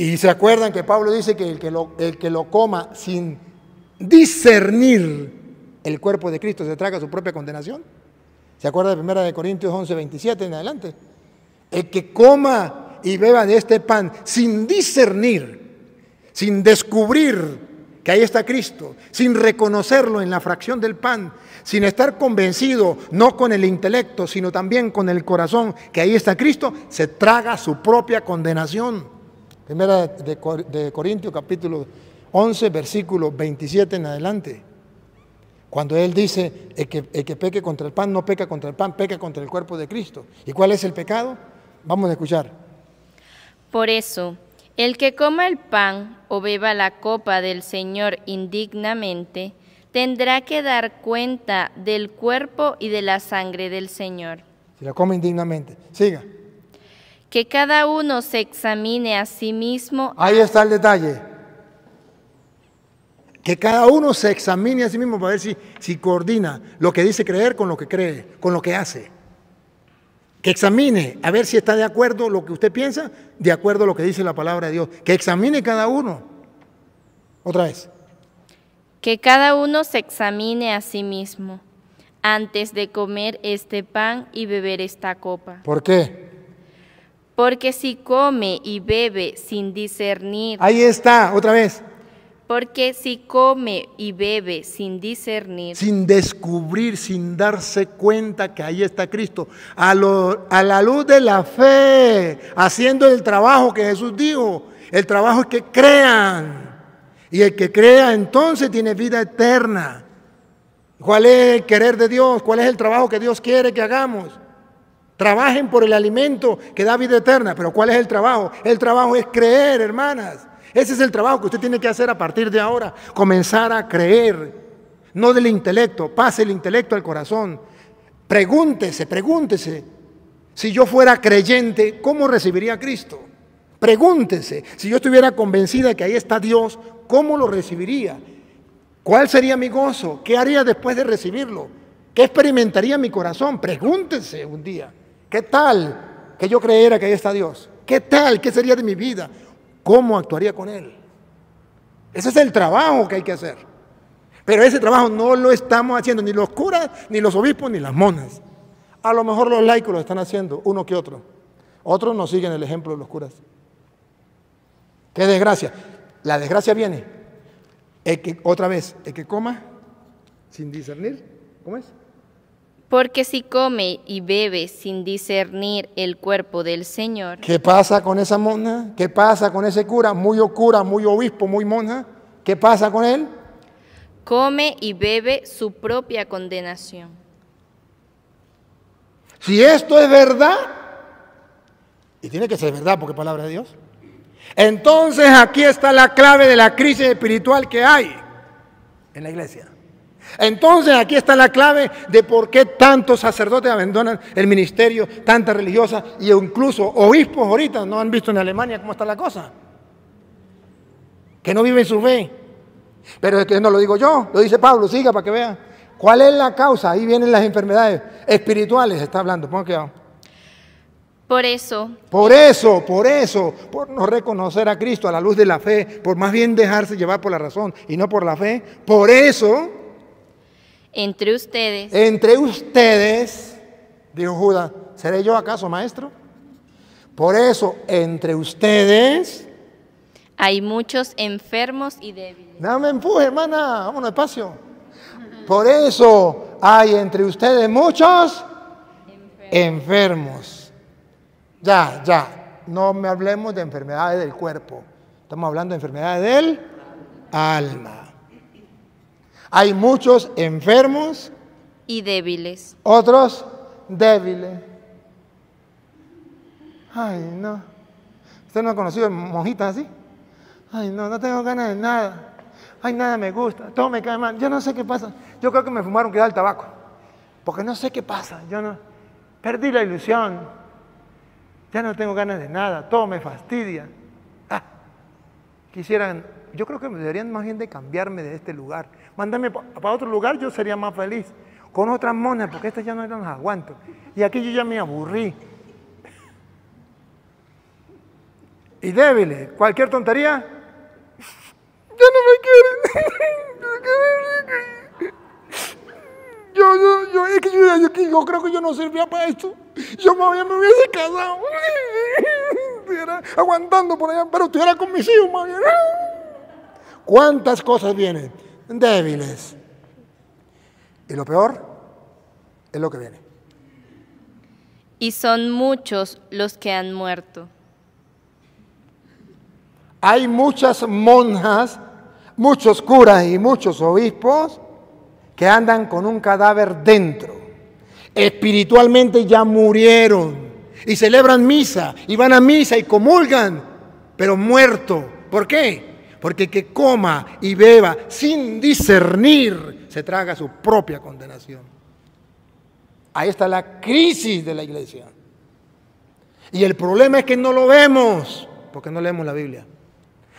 Y se acuerdan que Pablo dice que el que lo, el que lo coma sin discernir el cuerpo de Cristo se traga su propia condenación. ¿Se acuerda de 1 Corintios 11, 27 en adelante? El que coma y beba de este pan sin discernir, sin descubrir que ahí está Cristo, sin reconocerlo en la fracción del pan, sin estar convencido, no con el intelecto, sino también con el corazón, que ahí está Cristo, se traga su propia condenación. Primera de, Corintios capítulo 11, versículo 27 en adelante. Cuando él dice, el que, peque contra el pan no peca contra el pan, peca contra el cuerpo de Cristo. ¿Y cuál es el pecado? Vamos a escuchar. Por eso, el que coma el pan o beba la copa del Señor indignamente, tendrá que dar cuenta del cuerpo y de la sangre del Señor. Si la come indignamente. Siga que cada uno se examine a sí mismo. Ahí está el detalle. Que cada uno se examine a sí mismo para ver si, si coordina lo que dice creer con lo que cree, con lo que hace. Que examine a ver si está de acuerdo lo que usted piensa, de acuerdo a lo que dice la palabra de Dios. Que examine cada uno. Otra vez. Que cada uno se examine a sí mismo antes de comer este pan y beber esta copa. ¿Por qué? Porque si come y bebe sin discernir. Ahí está, otra vez. Porque si come y bebe sin discernir. Sin descubrir, sin darse cuenta que ahí está Cristo. A, a la luz de la fe, haciendo el trabajo que Jesús dijo. El trabajo es que crean. Y el que crea entonces tiene vida eterna. ¿Cuál es el querer de Dios? ¿Cuál es el trabajo que Dios quiere que hagamos? Trabajen por el alimento que da vida eterna. Pero ¿cuál es el trabajo? El trabajo es creer, hermanas. Ese es el trabajo que usted tiene que hacer a partir de ahora. Comenzar a creer. No del intelecto. Pase el intelecto al corazón. Pregúntese, pregúntese. Si yo fuera creyente, ¿cómo recibiría a Cristo? Pregúntese, si yo estuviera convencida que ahí está Dios, ¿cómo lo recibiría? ¿Cuál sería mi gozo? ¿Qué haría después de recibirlo? ¿Qué experimentaría mi corazón? Pregúntese un día. ¿Qué tal que yo creyera que ahí está Dios? ¿Qué tal? ¿Qué sería de mi vida? ¿Cómo actuaría con Él? Ese es el trabajo que hay que hacer. Pero ese trabajo no lo estamos haciendo ni los curas, ni los obispos, ni las monas. A lo mejor los laicos lo están haciendo, uno que otro. Otros no siguen el ejemplo de los curas. Qué desgracia. La desgracia viene. que, otra vez, el que coma sin discernir, ¿cómo es? Porque si come y bebe sin discernir el cuerpo del Señor. ¿Qué pasa con esa monja? ¿Qué pasa con ese cura? Muy cura, muy obispo, muy monja. ¿Qué pasa con él? Come y bebe su propia condenación. Si esto es verdad, y tiene que ser verdad porque es palabra de Dios, entonces aquí está la clave de la crisis espiritual que hay en la iglesia. Entonces aquí está la clave de por qué tantos sacerdotes abandonan el ministerio, tantas religiosas y incluso obispos ahorita no han visto en Alemania cómo está la cosa. Que no viven su fe. Pero que no lo digo yo, lo dice Pablo, siga para que vea. ¿Cuál es la causa? Ahí vienen las enfermedades espirituales, está hablando. pongo que Por eso. Por eso, por eso, por no reconocer a Cristo a la luz de la fe, por más bien dejarse llevar por la razón y no por la fe. Por eso entre ustedes. Entre ustedes, dijo Judas, ¿seré yo acaso maestro? Por eso, entre ustedes. Hay muchos enfermos y débiles. No me empuje, hermana, vámonos despacio. Por eso hay entre ustedes muchos enfermos. enfermos. Ya, ya, no me hablemos de enfermedades del cuerpo. Estamos hablando de enfermedades del alma. Hay muchos enfermos y débiles. Otros débiles. Ay, no. ¿Usted no ha conocido mojitas, así? Ay, no, no tengo ganas de nada. Ay, nada me gusta. Todo me cae mal. Yo no sé qué pasa. Yo creo que me fumaron que da el tabaco. Porque no sé qué pasa. Yo no. Perdí la ilusión. Ya no tengo ganas de nada. Todo me fastidia. Quisieran, yo creo que me deberían más bien de cambiarme de este lugar. Mándame para otro lugar, yo sería más feliz. Con otras monas, porque estas ya no las aguanto. Y aquí yo ya me aburrí. Y débiles, cualquier tontería, yo no me quiero, Yo, yo, yo, es que yo, yo, creo que yo no servía para esto. Yo me hubiese casado. aguantando por allá, pero estuviera con mis hijos, ¿Cuántas cosas vienen? Débiles. Y lo peor es lo que viene. Y son muchos los que han muerto. Hay muchas monjas, muchos curas y muchos obispos que andan con un cadáver dentro. Espiritualmente ya murieron y celebran misa y van a misa y comulgan, pero muerto. ¿Por qué? Porque el que coma y beba sin discernir se traga su propia condenación. Ahí está la crisis de la iglesia. Y el problema es que no lo vemos porque no leemos la Biblia.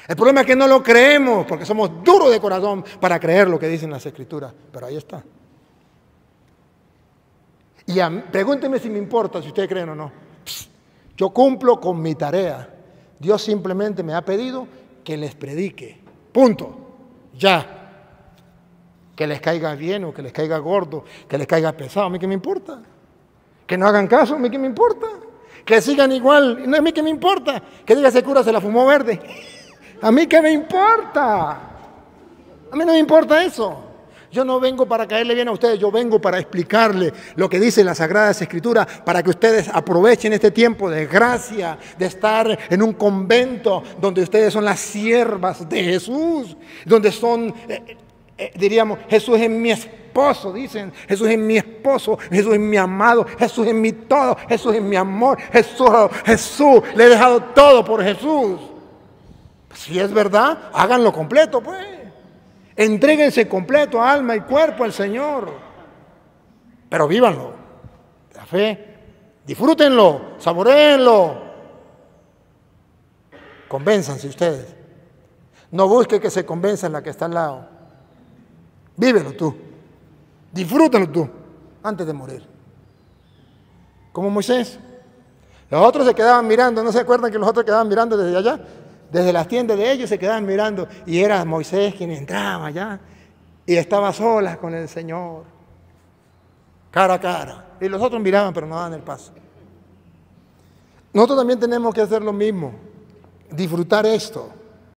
El problema es que no lo creemos porque somos duros de corazón para creer lo que dicen las escrituras. Pero ahí está. Y pregúnteme si me importa si ustedes creen o no. Yo cumplo con mi tarea. Dios simplemente me ha pedido que les predique. Punto. Ya. Que les caiga bien o que les caiga gordo, que les caiga pesado, a mí que me importa. Que no hagan caso, a mí qué me importa. Que sigan igual, no a mí que me importa. Que diga ese cura se la fumó verde. a mí qué me importa. A mí no me importa eso. Yo no vengo para caerle bien a ustedes, yo vengo para explicarle lo que dice la Sagrada Escritura, para que ustedes aprovechen este tiempo de gracia, de estar en un convento donde ustedes son las siervas de Jesús, donde son, eh, eh, eh, diríamos, Jesús es mi esposo, dicen, Jesús es mi esposo, Jesús es mi amado, Jesús es mi todo, Jesús es mi amor, Jesús, Jesús, le he dejado todo por Jesús. Pues, si es verdad, háganlo completo, pues. Entréguense completo, alma y cuerpo al Señor. Pero vívanlo. La fe. Disfrútenlo, saboreenlo. Convénzanse ustedes. No busque que se convenza la que está al lado. Vívelo tú. Disfrútalo tú antes de morir. Como Moisés. Los otros se quedaban mirando, ¿no se acuerdan que los otros quedaban mirando desde allá? Desde las tiendas de ellos se quedaban mirando y era Moisés quien entraba ya y estaba sola con el Señor, cara a cara. Y los otros miraban pero no daban el paso. Nosotros también tenemos que hacer lo mismo, disfrutar esto.